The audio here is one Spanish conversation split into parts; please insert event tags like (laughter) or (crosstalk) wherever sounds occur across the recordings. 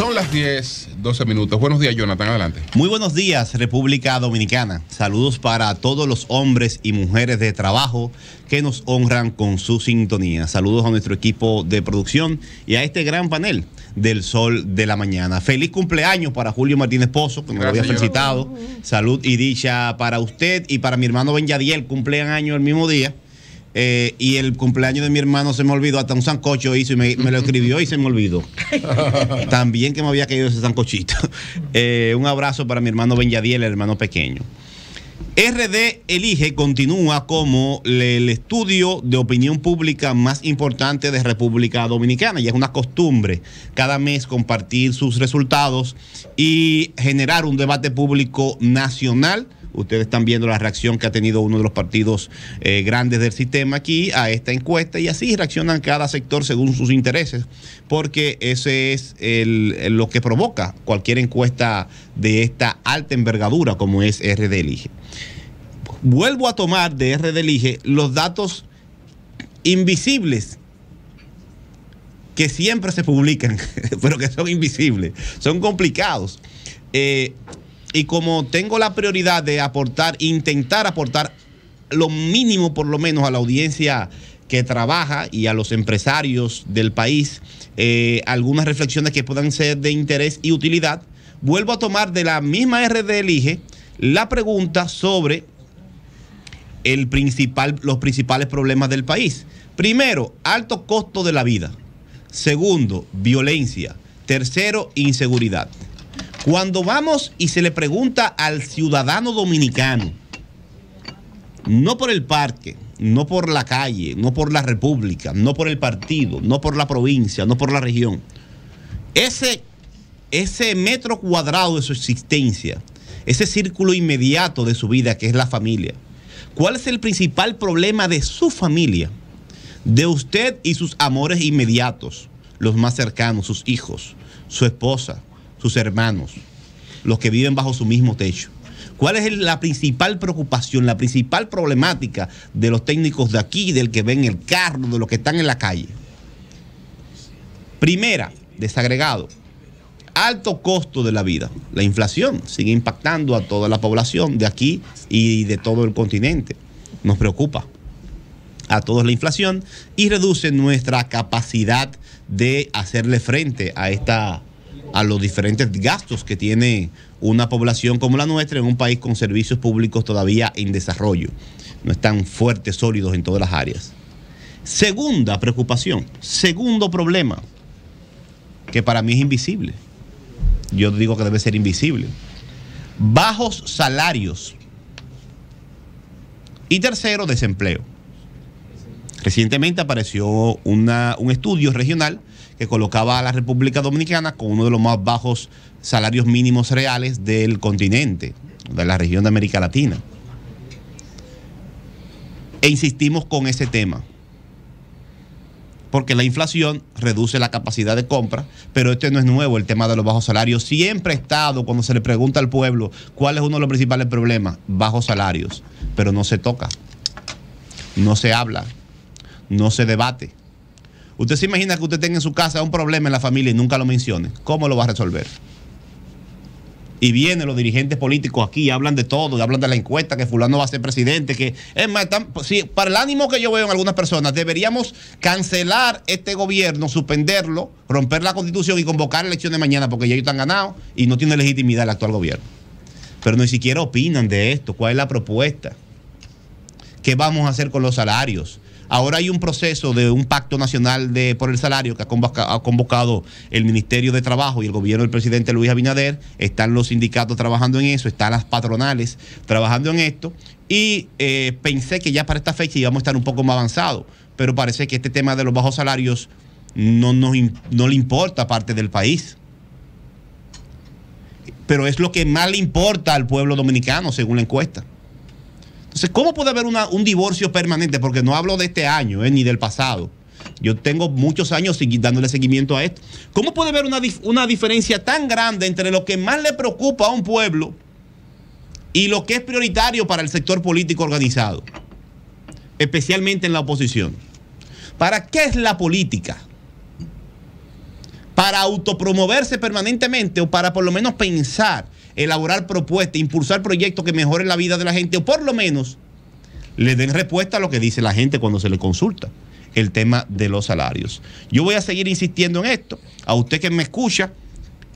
Son las 10, 12 minutos. Buenos días, Jonathan. Adelante. Muy buenos días, República Dominicana. Saludos para todos los hombres y mujeres de trabajo que nos honran con su sintonía. Saludos a nuestro equipo de producción y a este gran panel del Sol de la Mañana. Feliz cumpleaños para Julio Martínez Pozo, que me lo había felicitado. Salud y dicha para usted y para mi hermano Ben Yadiel, cumpleaños el mismo día. Eh, y el cumpleaños de mi hermano se me olvidó, hasta un sancocho hizo y me, lo (laughs) escribió y se me olvidó. (laughs) También que me había caído ese sancochito. (laughs) Eh, un abrazo para mi hermano Benjadiel, el hermano pequeño. RD Elige continúa como el estudio de opinión pública más importante de República Dominicana. Y es una costumbre cada mes compartir sus resultados y generar un debate público nacional Ustedes están viendo la reacción que ha tenido uno de los partidos eh, grandes del sistema aquí a esta encuesta y así reaccionan cada sector según sus intereses, porque ese es lo que provoca cualquier encuesta de esta alta envergadura como es RD Elige. Vuelvo a tomar de RD Elige los datos invisibles que siempre se publican, (laughs) pero que son invisibles, son complicados. Eh, y como tengo la prioridad de aportar, intentar aportar lo mínimo por lo menos a la audiencia que trabaja y a los empresarios del país, eh, algunas reflexiones que puedan ser de interés y utilidad, vuelvo a tomar de la misma RD Elige la pregunta sobre el principal, los principales problemas del país. Primero, alto costo de la vida. Segundo, violencia. Tercero, inseguridad. Cuando vamos y se le pregunta al ciudadano dominicano, no por el parque, no por la calle, no por la república, no por el partido, no por la provincia, no por la región, ese, ese metro cuadrado de su existencia, ese círculo inmediato de su vida que es la familia, ¿cuál es el principal problema de su familia? De usted y sus amores inmediatos, los más cercanos, sus hijos, su esposa, sus hermanos, los que viven bajo su mismo techo. ¿Cuál es la principal preocupación, la principal problemática de los técnicos de aquí, del que ven el carro, de los que están en la calle? Primera, desagregado. Alto costo de la vida. La inflación sigue impactando a toda la población de aquí y de todo el continente. Nos preocupa a todos la inflación y reduce nuestra capacidad de hacerle frente a esta a los diferentes gastos que tiene una población como la nuestra en un país con servicios públicos todavía en desarrollo. No están fuertes, sólidos en todas las áreas. Segunda preocupación, segundo problema, que para mí es invisible. Yo digo que debe ser invisible. Bajos salarios. Y tercero, desempleo. Recientemente apareció un estudio regional que colocaba a la República Dominicana con uno de los más bajos salarios mínimos reales del continente, de la región de América Latina. E insistimos con ese tema, porque la inflación reduce la capacidad de compra, pero este no es nuevo, el tema de los bajos salarios. Siempre ha estado, cuando se le pregunta al pueblo cuál es uno de los principales problemas, bajos salarios, pero no se toca, no se habla, no se debate. Usted se imagina que usted tenga en su casa un problema en la familia y nunca lo mencione. ¿Cómo lo va a resolver? Y vienen los dirigentes políticos aquí y hablan de todo, hablan de la encuesta, que fulano va a ser presidente, que es más, pues, sí, para el ánimo que yo veo en algunas personas, deberíamos cancelar este gobierno, suspenderlo, romper la constitución y convocar elecciones mañana, porque ya ellos están ganados y no tiene legitimidad el actual gobierno. Pero ni siquiera opinan de esto, cuál es la propuesta, qué vamos a hacer con los salarios, Ahora hay un proceso de un pacto nacional de, por el salario que ha convocado, el Ministerio de Trabajo y el gobierno del presidente Luis Abinader. Están los sindicatos trabajando en eso, están las patronales trabajando en esto. Y eh, pensé que ya para esta fecha íbamos a estar un poco más avanzados, pero parece que este tema de los bajos salarios no, no le importa a parte del país pero es lo que más le importa al pueblo dominicano, según la encuesta. Entonces, ¿cómo puede haber un divorcio permanente? Porque no hablo de este año, eh, ni del pasado. Yo tengo muchos años dándole seguimiento a esto. ¿Cómo puede haber una diferencia tan grande entre lo que más le preocupa a un pueblo y lo que es prioritario para el sector político organizado? Especialmente en la oposición. ¿Para qué es la política? ¿Para autopromoverse permanentemente o para por lo menos pensar elaborar propuestas, impulsar proyectos que mejoren la vida de la gente o por lo menos le den respuesta a lo que dice la gente cuando se le consulta el tema de los salarios. Yo voy a seguir insistiendo en esto. A usted que me escucha,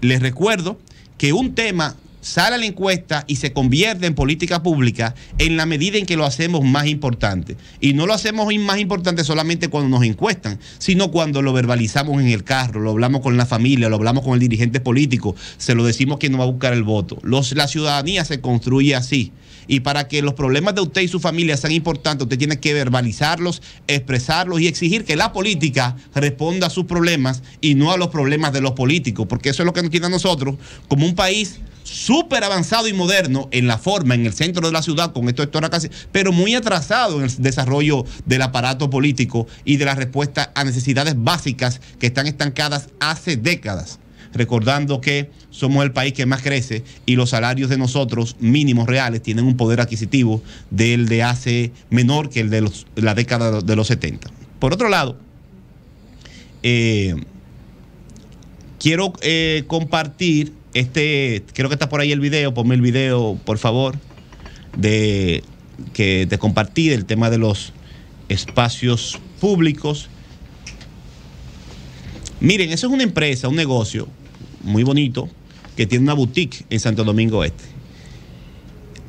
les recuerdo que un tema sale la encuesta y se convierte en política pública en la medida en que lo hacemos más importante. Y no lo hacemos más importante solamente cuando nos encuestan, sino cuando lo verbalizamos en el carro, lo hablamos con la familia, lo hablamos con el dirigente político, se lo decimos quien no va a buscar el voto. Los, la ciudadanía se construye así. Y para que los problemas de usted y su familia sean importantes, usted tiene que verbalizarlos, expresarlos y exigir que la política responda a sus problemas y no a los problemas de los políticos, porque eso es lo que nos tiene a nosotros como un país súper avanzado y moderno en la forma, en el centro de la ciudad, con esto de casi, pero muy atrasado en el desarrollo del aparato político y de la respuesta a necesidades básicas que están estancadas hace décadas. Recordando que somos el país que más crece y los salarios de nosotros mínimos reales tienen un poder adquisitivo del de hace menor que el de la década de los 70. Por otro lado, eh, quiero eh, compartir este, creo que está por ahí el video, ponme el video, por favor, de que te compartí del tema de los espacios públicos. Miren, eso es una empresa, un negocio muy bonito que tiene una boutique en Santo Domingo Este.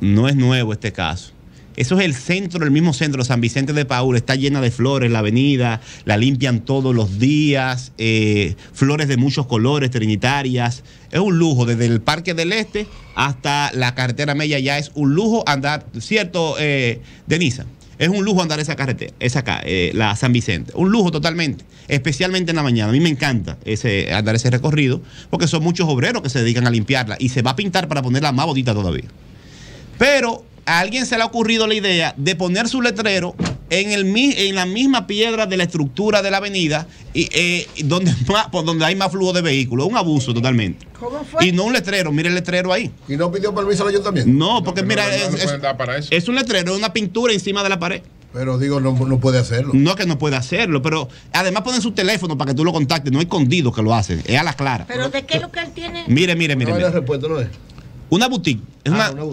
No es nuevo este caso. Eso es el centro, el mismo centro, San Vicente de Paul, está llena de flores, la avenida, la limpian todos los días, eh, flores de muchos colores, trinitarias. Es un lujo, desde el Parque del Este hasta la carretera Mella ya es un lujo andar, ¿cierto, eh, Denisa? Es un lujo andar esa carretera, esa eh, la San Vicente. Un lujo totalmente, especialmente en la mañana. A mí me encanta ese, andar ese recorrido porque son muchos obreros que se dedican a limpiarla y se va a pintar para ponerla más bonita todavía. Pero a alguien se le ha ocurrido la idea de poner su letrero en, el, en la misma piedra de la estructura de la avenida y, eh, donde, (laughs) por donde hay más flujo de vehículos. Un abuso totalmente. ¿Cómo fue? Y no un letrero, mire el letrero ahí. ¿Y no pidió permiso yo también? No, porque mira, es, un letrero, es una pintura encima de la pared. Pero digo, no, puede hacerlo. No que no puede hacerlo, pero además ponen su teléfono para que tú lo contactes, no hay escondido que lo hacen, es a la clara. ¿Pero de qué lo que él tiene? Mire, mire, mire. No, respuesta no es. Ah, una boutique.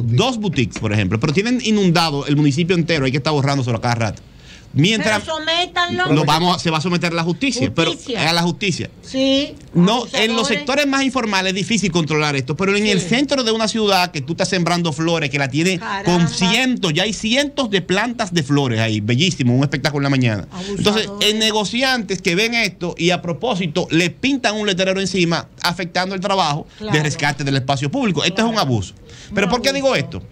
Dos boutiques, por ejemplo. Pero tienen inundado el municipio entero. Hay que estar borrándoselo cada rato. Mientras pero vamos, se va a someter a la justicia, pero a la justicia. Sí. No, en los sectores más informales es difícil controlar esto, pero en el centro de una ciudad que tú estás sembrando flores, que la tiene con cientos, ya hay cientos de plantas de flores ahí, bellísimo, un espectáculo en la mañana. Entonces, en negociantes que ven esto y a propósito le pintan un letrero encima afectando el trabajo de rescate del espacio público. Esto es un abuso. Pero ¿por qué digo esto?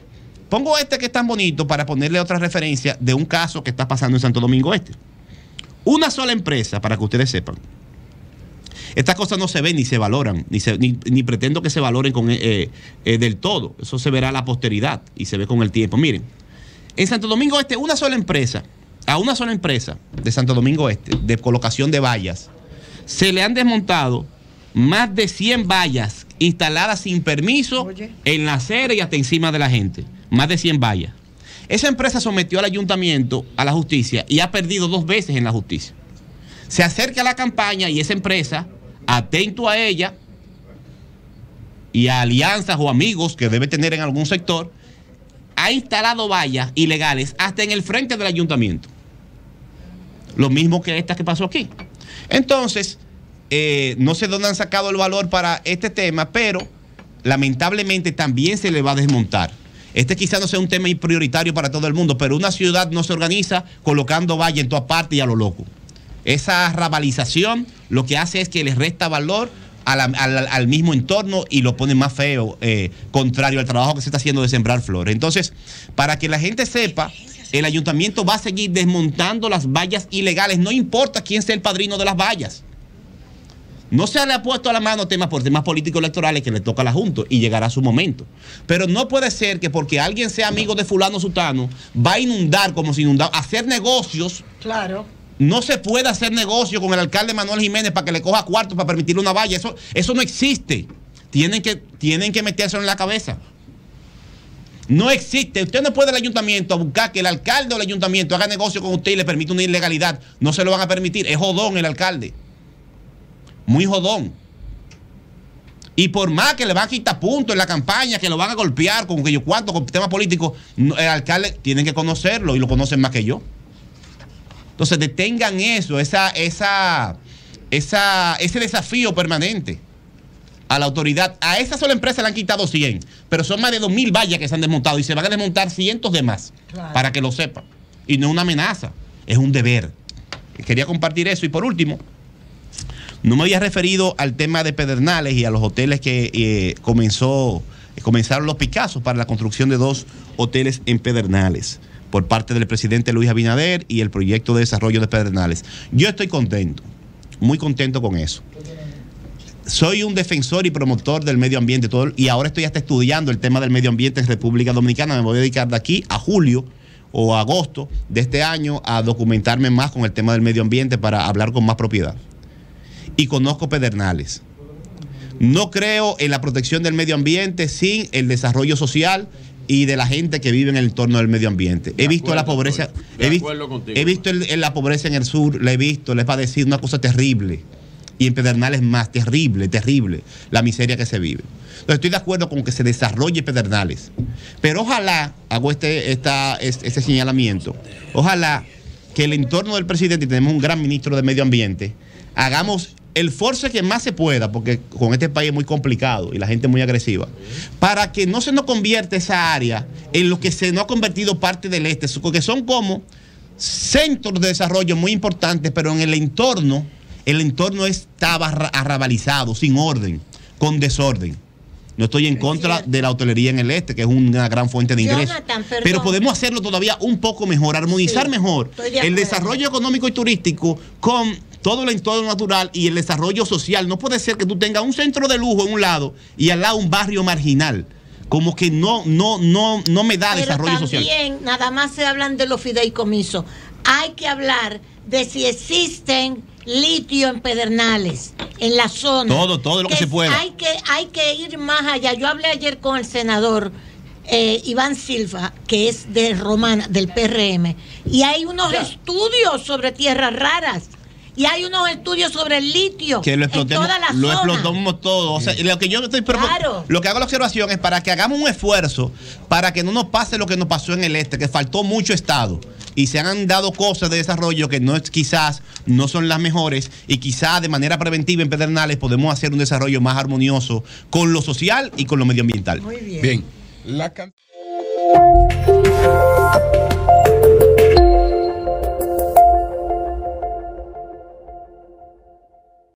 Pongo este que es tan bonito para ponerle otra referencia de un caso que está pasando en Santo Domingo Este. Una sola empresa, para que ustedes sepan. Estas cosas no se ven ni se valoran, ni, pretendo que se valoren con, eh, eh, del todo. Eso se verá a la posteridad y se ve con el tiempo. Miren, en Santo Domingo Este, una sola empresa, a una sola empresa de Santo Domingo Este, de colocación de vallas, se le han desmontado más de 100 vallas instaladas sin permiso en la acera y hasta encima de la gente más de 100 vallas. Esa empresa sometió al ayuntamiento a la justicia y ha perdido dos veces en la justicia. Se acerca a la campaña y esa empresa, atento a ella y a alianzas o amigos que debe tener en algún sector, ha instalado vallas ilegales hasta en el frente del ayuntamiento. Lo mismo que esta que pasó aquí. Entonces, eh, no sé dónde han sacado el valor para este tema, pero lamentablemente también se le va a desmontar este quizás no sea un tema prioritario para todo el mundo, pero una ciudad no se organiza colocando vallas en todas partes y a lo loco. Esa rabalización lo que hace es que les resta valor al, mismo entorno y lo pone más feo, eh, contrario al trabajo que se está haciendo de sembrar flores. Entonces, para que la gente sepa, el ayuntamiento va a seguir desmontando las vallas ilegales, no importa quién sea el padrino de las vallas. No se le ha puesto a la mano temas por temas políticos electorales que le toca a la Junta y llegará su momento. Pero no puede ser que porque alguien sea amigo de fulano sutano, va a inundar como si inundaba, hacer negocios. Claro. No se puede hacer negocio con el alcalde Manuel Jiménez para que le coja cuartos para permitirle una valla. Eso, eso no existe. Tienen que, tienen que meterse en la cabeza. No existe. Usted no puede el ayuntamiento a buscar que el alcalde o el ayuntamiento haga negocio con usted y le permita una ilegalidad. No se lo van a permitir. Es jodón el alcalde muy jodón. Y por más que le van a quitar puntos en la campaña, que lo van a golpear con que yo cuánto, con temas políticos, el alcalde tiene que conocerlo y lo conocen más que yo. Entonces detengan eso, esa, esa, esa, ese desafío permanente a la autoridad. A esa sola empresa le han quitado 100, pero son más de 2.000 vallas que se han desmontado y se van a desmontar cientos de más, para que lo sepan. Y no es una amenaza, es un deber. Quería compartir eso. Y por último, no me había referido al tema de Pedernales y a los hoteles que eh, comenzó, comenzaron los Picassos para la construcción de dos hoteles en Pedernales por parte del presidente Luis Abinader y el proyecto de desarrollo de Pedernales. Yo estoy contento, muy contento con eso. Soy un defensor y promotor del medio ambiente todo, y ahora estoy hasta estudiando el tema del medio ambiente en República Dominicana. Me voy a dedicar de aquí a julio o agosto de este año a documentarme más con el tema del medio ambiente para hablar con más propiedad y conozco Pedernales. No creo en la protección del medio ambiente sin el desarrollo social y de la gente que vive en el entorno del medio ambiente. he visto la pobreza, he, visto la pobreza en el sur, la he visto, les va a decir una cosa terrible. Y en Pedernales más, terrible, terrible, la miseria que se vive. Entonces estoy de acuerdo con que se desarrolle Pedernales. Pero ojalá, hago este, esta, este señalamiento, ojalá que el entorno del presidente, y tenemos un gran ministro de medio ambiente, hagamos el force que más se pueda, porque con este país es muy complicado y la gente es muy agresiva, para que no se nos convierta esa área en lo que se nos ha convertido parte del este, porque son como centros de desarrollo muy importantes, pero en el entorno, el entorno estaba arrabalizado, sin orden, con desorden. No estoy en contra de la hotelería en el este, que es una gran fuente de ingresos. pero podemos hacerlo todavía un poco mejor, armonizar mejor el desarrollo económico y turístico con todo el natural y el desarrollo social. No puede ser que tú tengas un centro de lujo en un lado y al lado un barrio marginal como que no, no, no, no me da Pero desarrollo también, nada más se hablan de los fideicomisos. Hay que hablar de si existen litio en Pedernales, en la zona. Todo, todo lo que, se pueda. Hay que, hay que ir más allá. Yo hablé ayer con el senador. Eh, Iván Silva, que es de Romana, del PRM, y hay unos estudios sobre tierras raras y hay unos estudios sobre el litio que lo explotemos, en lo explotamos todo. lo que yo estoy lo que hago la observación es para que hagamos un esfuerzo para que no nos pase lo que nos pasó en el este, que faltó mucho estado y se han dado cosas de desarrollo que no es, quizás no son las mejores y quizás de manera preventiva en Pedernales podemos hacer un desarrollo más armonioso con lo social y con lo medioambiental. Muy bien. Bien.